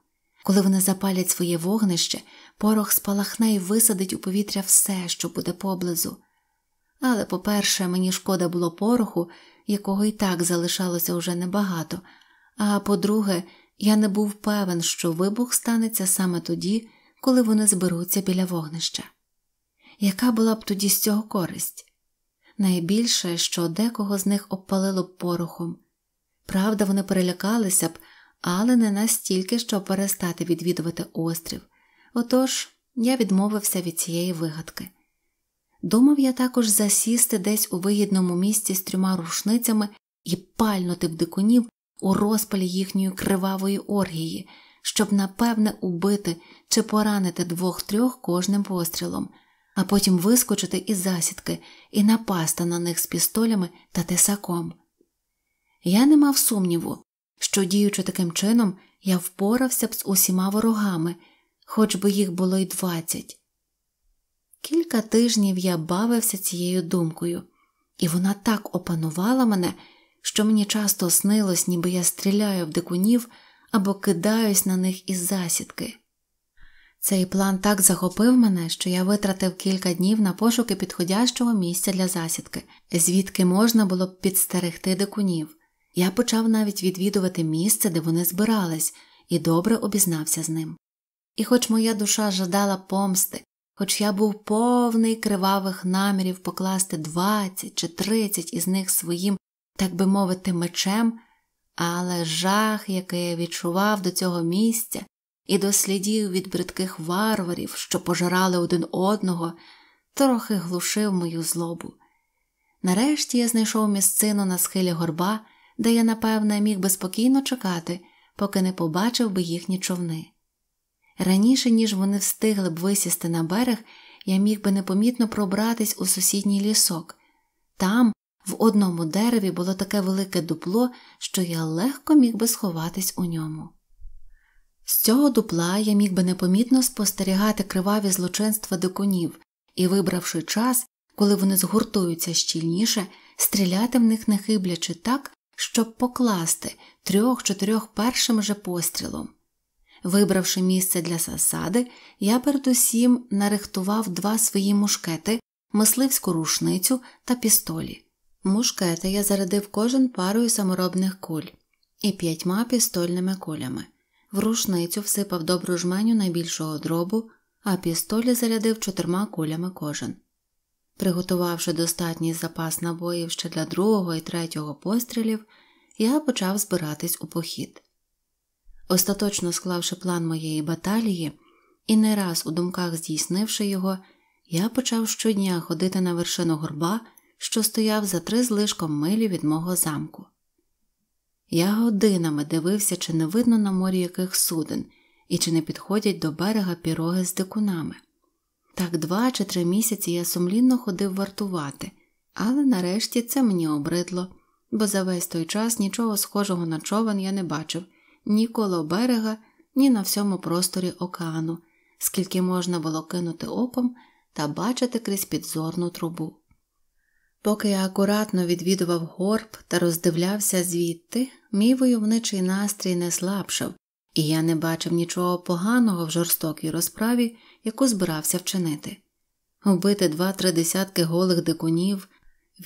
Speaker 1: Коли вони запалять своє вогнище, порох спалахне і висадить у повітря все, що буде поблизу. Але, по перше, мені шкода було пороху, якого і так залишалося уже небагато. А по-друге, я не був певен, що вибух станеться саме тоді, коли вони зберуться біля вогнища. Яка була б тоді з цього користь? Найбільше, що декого з них обпалило б порохом. Правда, вони перелякалися б, але не настільки, щоб перестати відвідувати острів. Отож я відмовився від цієї вигадки. Думав я також засісти десь у вигідному місці з трьома рушницями і пальнути в дикунів у розпалі їхньої кривавої оргії, щоб напевне убити чи поранити двох-трьох кожним пострілом, а потім вискочити із засідки і напасти на них з пістолями та тесаком. Я не мав сумніву, що, діючи таким чином, я впорався б з усіма ворогами, хоч би їх було й двадцять. Кілька тижнів я бавився цією думкою, і вона так опанувала мене, що мені часто снилось, ніби я стріляю в дикунів або кидаюсь на них із засідки. Цей план так захопив мене, що я витратив кілька днів на пошуки підходящого місця для засідки, звідки можна було б підстерегти дикунів. Я почав навіть відвідувати місце, де вони збирались, і добре обізнався з ним. І хоч моя душа жадала помсти, Хоч я був повний кривавих намірів покласти двадцять чи тридцять із них своїм, так би мовити, мечем, але жах, який я відчував до цього місця, і до слідів від бридких варварів, що пожирали один одного, трохи глушив мою злобу. Нарешті я знайшов місцину на схилі горба, де я, напевне, міг би спокійно чекати, поки не побачив би їхні човни. Раніше, ніж вони встигли б висісти на берег, я міг би непомітно пробратись у сусідній лісок. Там, в одному дереві, було таке велике дупло, що я легко міг би сховатись у ньому. З цього дупла я міг би непомітно спостерігати криваві злочинства дикунів і, вибравши час, коли вони згуртуються щільніше, стріляти в них не хиблячи так, щоб покласти трьох-чотирьох першим же пострілом. Вибравши місце для засади, я передусім нарихтував два свої мушкети, мисливську рушницю та пістолі. Мушкети я зарядив кожен парою саморобних куль і п'ятьма пістольними кулями. В рушницю всипав добру жменю найбільшого дробу, а пістолі зарядив чотирма кулями кожен. Приготувавши достатній запас набоїв ще для другого і третього пострілів, я почав збиратись у похід. Остаточно склавши план моєї баталії і не раз у думках здійснивши його, я почав щодня ходити на вершину горба, що стояв за три злишком милі від мого замку. Я годинами дивився, чи не видно на морі яких суден і чи не підходять до берега піроги з дикунами. Так два чи три місяці я сумлінно ходив вартувати, але нарешті це мені обридло, бо за весь той час нічого схожого на човен я не бачив ні коло берега, ні на всьому просторі океану, скільки можна було кинути оком та бачити крізь підзорну трубу. Поки я акуратно відвідував горб та роздивлявся звідти, мій войовничий настрій не слабшав, і я не бачив нічого поганого в жорстокій розправі, яку збирався вчинити. Убити два-три десятки голих дикунів,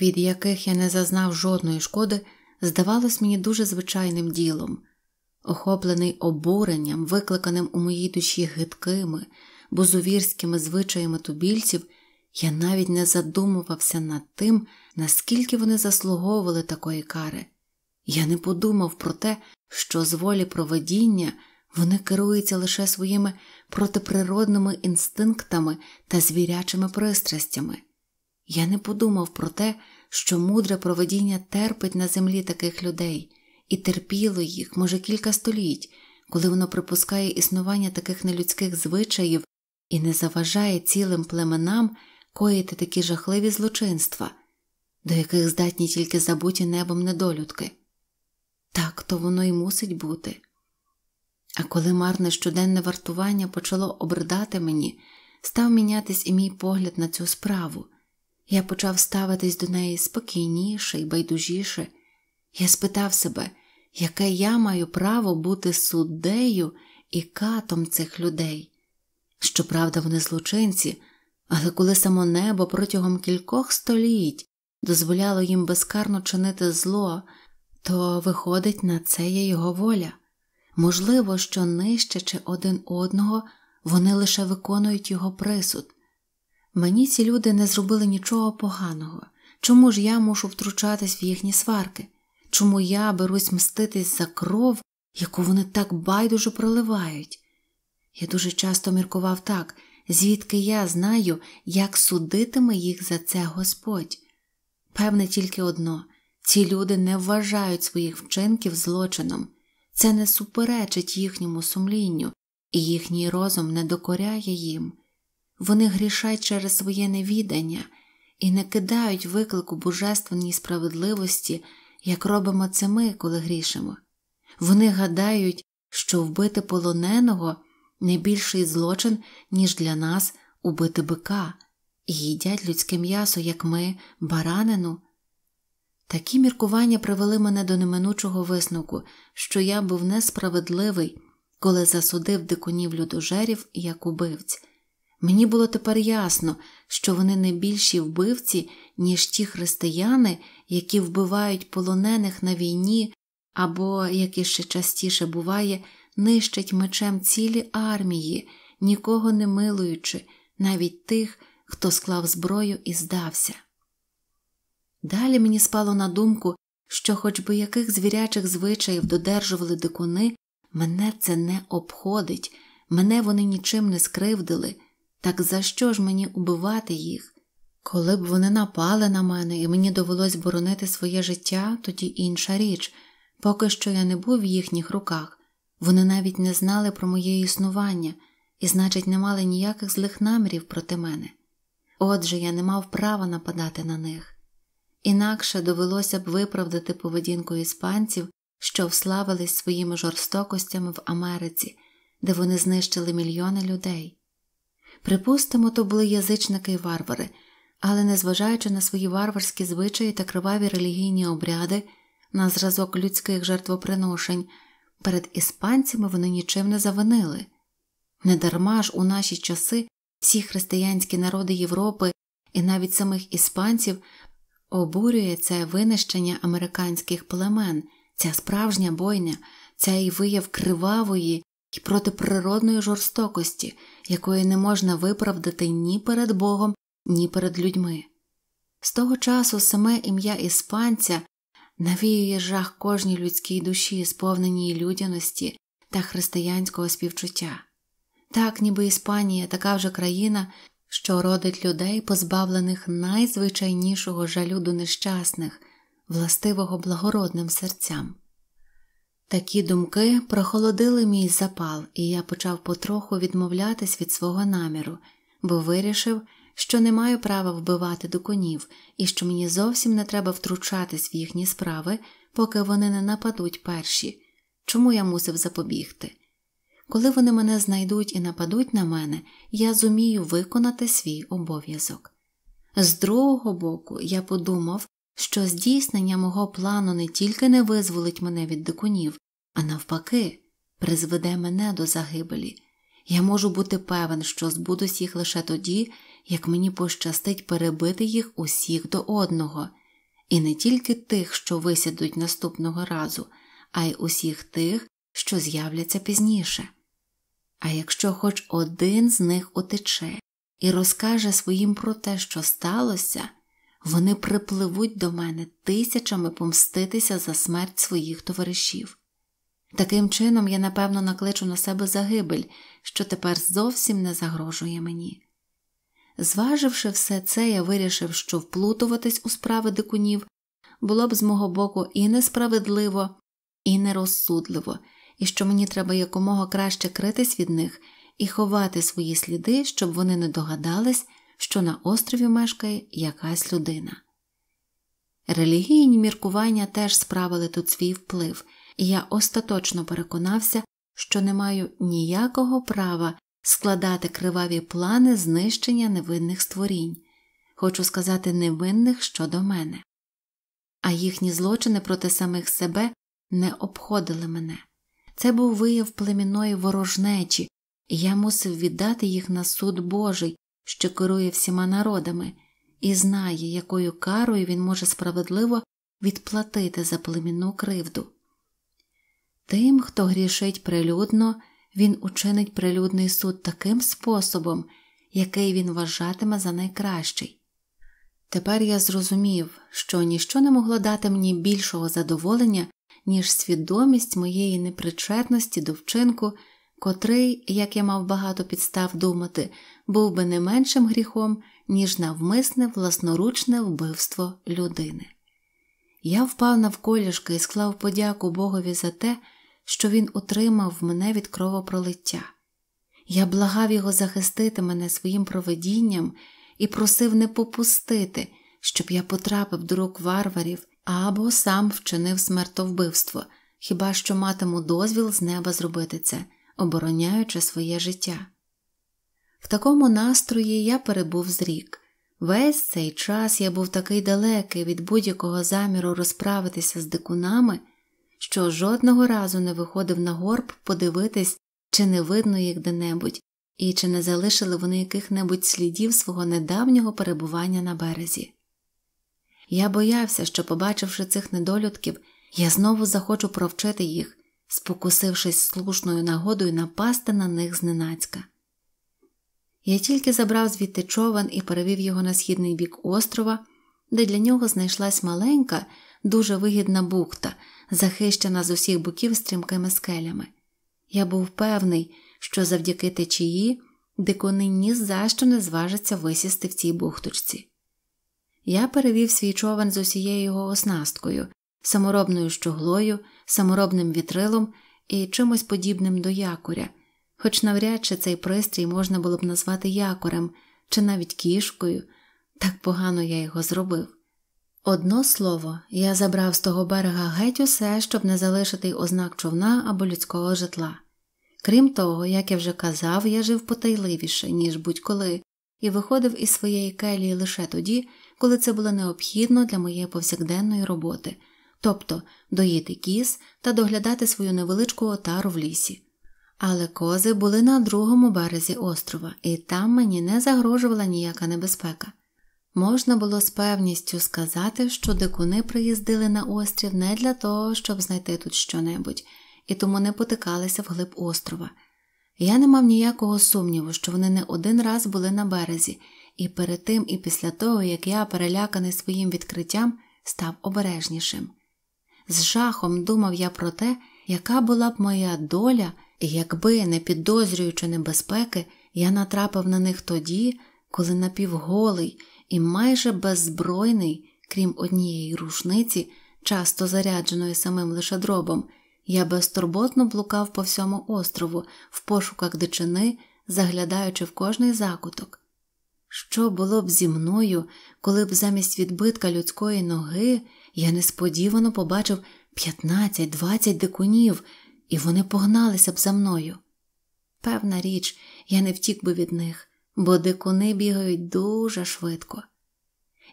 Speaker 1: від яких я не зазнав жодної шкоди, здавалось мені дуже звичайним ділом, охоплений обуренням, викликаним у моїй душі гидкими, бузовірськими звичаями тубільців, я навіть не задумувався над тим, наскільки вони заслуговували такої кари. Я не подумав про те, що з волі проведіння вони керуються лише своїми протиприродними інстинктами та звірячими пристрастями. Я не подумав про те, що мудре проведіння терпить на землі таких людей і терпіло їх, може, кілька століть, коли воно припускає існування таких нелюдських звичаїв і не заважає цілим племенам коїти такі жахливі злочинства, до яких здатні тільки забуті небом недолюдки. Так то воно й мусить бути. А коли марне щоденне вартування почало обридати мені, став мінятись і мій погляд на цю справу. Я почав ставитись до неї спокійніше і байдужіше. Я спитав себе, яке я маю право бути суддею і катом цих людей. Щоправда, вони злочинці, але коли само небо протягом кількох століть дозволяло їм безкарно чинити зло, то виходить на це є його воля. Можливо, що нижче чи один одного вони лише виконують його присуд. Мені ці люди не зробили нічого поганого, чому ж я мушу втручатись в їхні сварки? чому я берусь мститись за кров, яку вони так байдуже проливають. Я дуже часто міркував так, звідки я знаю, як судитиме їх за це Господь. Певне, тільки одно ці люди не вважають своїх вчинків злочином, це не суперечить їхньому сумлінню, і їхній розум не докоряє їм. Вони грішать через своє невідання і не кидають виклику божественній справедливості як робимо це ми, коли грішимо. Вони гадають, що вбити полоненого найбільший злочин, ніж для нас убити бика, і їдять людське м'ясо, як ми, баранину. Такі міркування привели мене до неминучого висновку, що я був несправедливий, коли засудив дикунів людожерів як убивць. Мені було тепер ясно, що вони не більші вбивці, ніж ті християни, які вбивають полонених на війні, або, як ще частіше буває, нищать мечем цілі армії, нікого не милуючи, навіть тих, хто склав зброю і здався. Далі мені спало на думку, що, хоч би яких звірячих звичаїв додержували дикуни, мене це не обходить, мене вони нічим не скривдили. Так за що ж мені убивати їх? Коли б вони напали на мене і мені довелось боронити своє життя, тоді інша річ, поки що я не був в їхніх руках, вони навіть не знали про моє існування і, значить, не мали ніяких злих намірів проти мене. Отже, я не мав права нападати на них. Інакше довелося б виправдати поведінку іспанців, що вславились своїми жорстокостями в Америці, де вони знищили мільйони людей. Припустимо, то були язичники і варвари, але, незважаючи на свої варварські звичаї та криваві релігійні обряди, на зразок людських жертвоприношень, перед іспанцями вони нічим не завинили. Недарма ж у наші часи всі християнські народи Європи і навіть самих іспанців обурює це винищення американських племен, ця справжня бойня, ця і вияв кривавої і проти природної жорстокості, якої не можна виправдати ні перед Богом, ні перед людьми. З того часу саме ім'я іспанця навіює жах кожній людській душі, сповненій людяності та християнського співчуття. Так, ніби Іспанія, така вже країна, що родить людей, позбавлених найзвичайнішого жалю до нещасних, властивого благородним серцям. Такі думки прохолодили мій запал, і я почав потроху відмовлятись від свого наміру, бо вирішив, що не маю права вбивати дуконів і що мені зовсім не треба втручатись в їхні справи, поки вони не нападуть перші, чому я мусив запобігти. Коли вони мене знайдуть і нападуть на мене, я зумію виконати свій обов'язок. З другого боку, я подумав, що здійснення мого плану не тільки не визволить мене від дикунів, а навпаки, призведе мене до загибелі. Я можу бути певен, що збудусь їх лише тоді, як мені пощастить перебити їх усіх до одного, і не тільки тих, що висядуть наступного разу, а й усіх тих, що з'являться пізніше. А якщо хоч один з них утече і розкаже своїм про те, що сталося, вони припливуть до мене тисячами помститися за смерть своїх товаришів. Таким чином я напевно накличу на себе загибель, що тепер зовсім не загрожує мені. Зваживши все це, я вирішив, що вплутуватись у справи дикунів було б з мого боку і несправедливо, і нерозсудливо, і що мені треба якомога краще критись від них і ховати свої сліди, щоб вони не догадались, що на острові мешкає якась людина. Релігійні міркування теж справили тут свій вплив, і я остаточно переконався, що не маю ніякого права складати криваві плани знищення невинних створінь, хочу сказати, невинних щодо мене, а їхні злочини проти самих себе не обходили мене. Це був вияв племінної ворожнечі, і я мусив віддати їх на суд Божий, що керує всіма народами, і знає, якою карою він може справедливо відплатити за племінну кривду. Тим, хто грішить прилюдно, він учинить прилюдний суд таким способом, який він вважатиме за найкращий. Тепер я зрозумів, що ніщо не могло дати мені більшого задоволення, ніж свідомість моєї непричетності до вчинку котрий, як я мав багато підстав думати, був би не меншим гріхом, ніж навмисне власноручне вбивство людини. Я впав навколішки і склав подяку Богові за те, що він утримав мене від кровопролиття. Я благав його захистити мене своїм проведінням і просив не попустити, щоб я потрапив до рук варварів або сам вчинив смертовбивство, хіба що матиму дозвіл з неба зробити це обороняючи своє життя. В такому настрої я перебув з рік. Весь цей час я був такий далекий від будь-якого заміру розправитися з дикунами, що жодного разу не виходив на горб подивитись, чи не видно їх де-небудь, і чи не залишили вони яких-небудь слідів свого недавнього перебування на березі. Я боявся, що, побачивши цих недолюдків, я знову захочу провчити їх, спокусившись слушною нагодою напасти на них зненацька. Я тільки забрав звідти човен і перевів його на східний бік острова, де для нього знайшлась маленька, дуже вигідна бухта, захищена з усіх боків стрімкими скелями. Я був певний, що завдяки течії дикони ні за що не зважиться висісти в цій бухточці. Я перевів свій човен з усією його оснасткою, саморобною щоглою, саморобним вітрилом і чимось подібним до якоря, хоч навряд чи цей пристрій можна було б назвати якорем чи навіть кішкою, так погано я його зробив. Одно слово, я забрав з того берега геть усе, щоб не залишити й ознак човна або людського житла. Крім того, як я вже казав, я жив потайливіше, ніж будь-коли, і виходив із своєї келії лише тоді, коли це було необхідно для моєї повсякденної роботи тобто доїти кіз та доглядати свою невеличку отару в лісі. Але кози були на другому березі острова, і там мені не загрожувала ніяка небезпека. Можна було з певністю сказати, що дикуни приїздили на острів не для того, щоб знайти тут щонебудь, і тому не потикалися вглиб острова. Я не мав ніякого сумніву, що вони не один раз були на березі, і перед тим і після того, як я, переляканий своїм відкриттям, став обережнішим. З жахом думав я про те, яка була б моя доля, якби, не підозрюючи небезпеки, я натрапив на них тоді, коли напівголий і майже беззбройний, крім однієї рушниці, часто зарядженої самим лише дробом, я безтурботно блукав по всьому острову в пошуках дичини, заглядаючи в кожний закуток. Що було б зі мною, коли б замість відбитка людської ноги я несподівано побачив 15-20 дикунів, і вони погналися б за мною. Певна річ, я не втік би від них, бо дикуни бігають дуже швидко.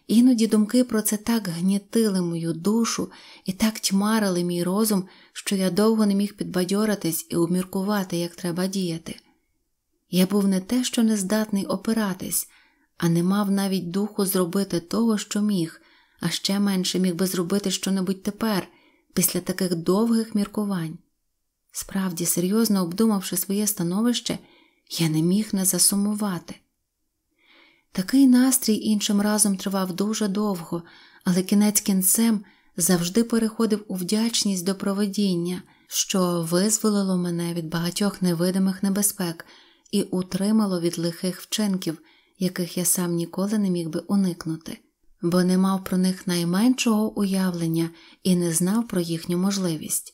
Speaker 1: Іноді думки про це так гнітили мою душу і так тьмарили мій розум, що я довго не міг підбадьоритись і обміркувати, як треба діяти. Я був не те, що не здатний опиратись, а не мав навіть духу зробити того, що міг, а ще менше міг би зробити щонебудь тепер, після таких довгих міркувань. Справді, серйозно обдумавши своє становище, я не міг не засумувати. Такий настрій іншим разом тривав дуже довго, але кінець кінцем завжди переходив у вдячність до проведіння, що визволило мене від багатьох невидимих небезпек і утримало від лихих вчинків, яких я сам ніколи не міг би уникнути бо не мав про них найменшого уявлення і не знав про їхню можливість.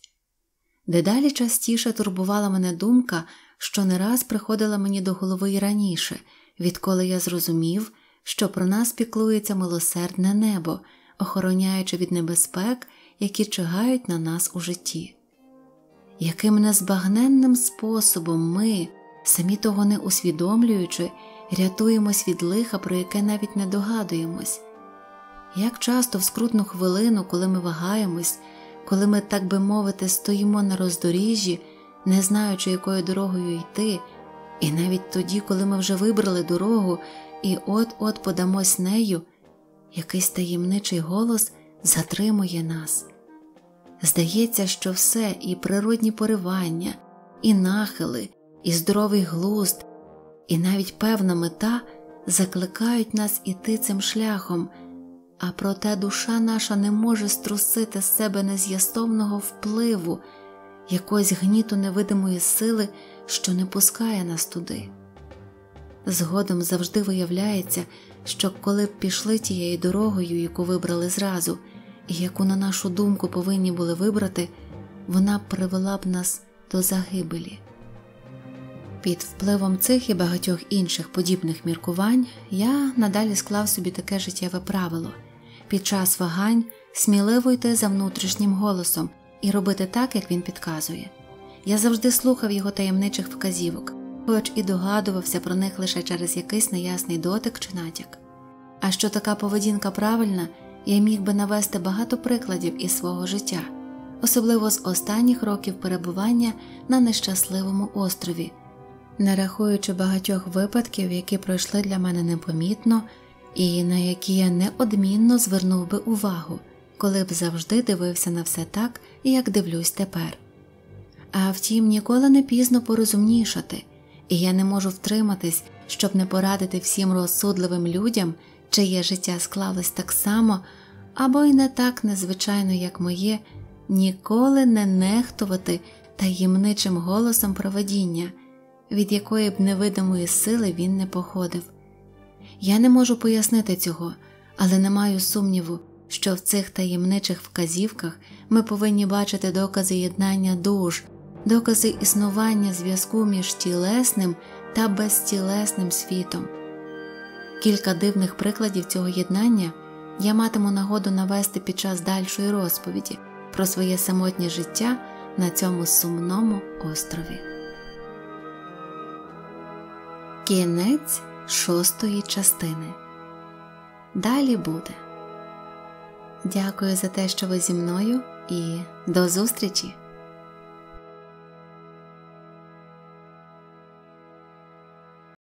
Speaker 1: Дедалі частіше турбувала мене думка, що не раз приходила мені до голови й раніше, відколи я зрозумів, що про нас піклується милосердне небо, охороняючи від небезпек, які чигають на нас у житті. Яким незбагненним способом ми, самі того не усвідомлюючи, рятуємось від лиха, про яке навіть не догадуємось. Як часто в скрутну хвилину, коли ми вагаємось, коли ми, так би мовити, стоїмо на роздоріжжі, не знаючи, якою дорогою йти, і навіть тоді, коли ми вже вибрали дорогу і от-от подамось нею, якийсь таємничий голос затримує нас. Здається, що все і природні поривання, і нахили, і здоровий глузд, і навіть певна мета закликають нас іти цим шляхом. А проте душа наша не може струсити з себе нез'ястовного впливу, якоїсь гніту невидимої сили, що не пускає нас туди. Згодом завжди виявляється, що коли б пішли тією дорогою, яку вибрали зразу, і яку, на нашу думку, повинні були вибрати, вона привела б нас до загибелі. Під впливом цих і багатьох інших подібних міркувань я надалі склав собі таке життєве правило. Під час вагань сміливо йти за внутрішнім голосом і робити так, як він підказує. Я завжди слухав його таємничих вказівок, хоч і догадувався про них лише через якийсь неясний дотик чи натяк. А що така поведінка правильна, я міг би навести багато прикладів із свого життя, особливо з останніх років перебування на нещасливому острові, не рахуючи багатьох випадків, які пройшли для мене непомітно і на які я неодмінно звернув би увагу, коли б завжди дивився на все так, як дивлюсь тепер. А втім, ніколи не пізно порозумнішати, і я не можу втриматись, щоб не порадити всім розсудливим людям, чиє життя склалось так само або й не так незвичайно, як моє, ніколи не нехтувати таємничим голосом проведіння, від якої б невидимої сили він не походив. Я не можу пояснити цього, але не маю сумніву, що в цих таємничих вказівках ми повинні бачити докази єднання душ, докази існування зв'язку між тілесним та безтілесним світом. Кілька дивних прикладів цього єднання я матиму нагоду навести під час дальшої розповіді про своє самотнє життя на цьому сумному острові. Кінець шостої частини. Далі буде. Дякую за те, що ви зі мною, і до зустрічі!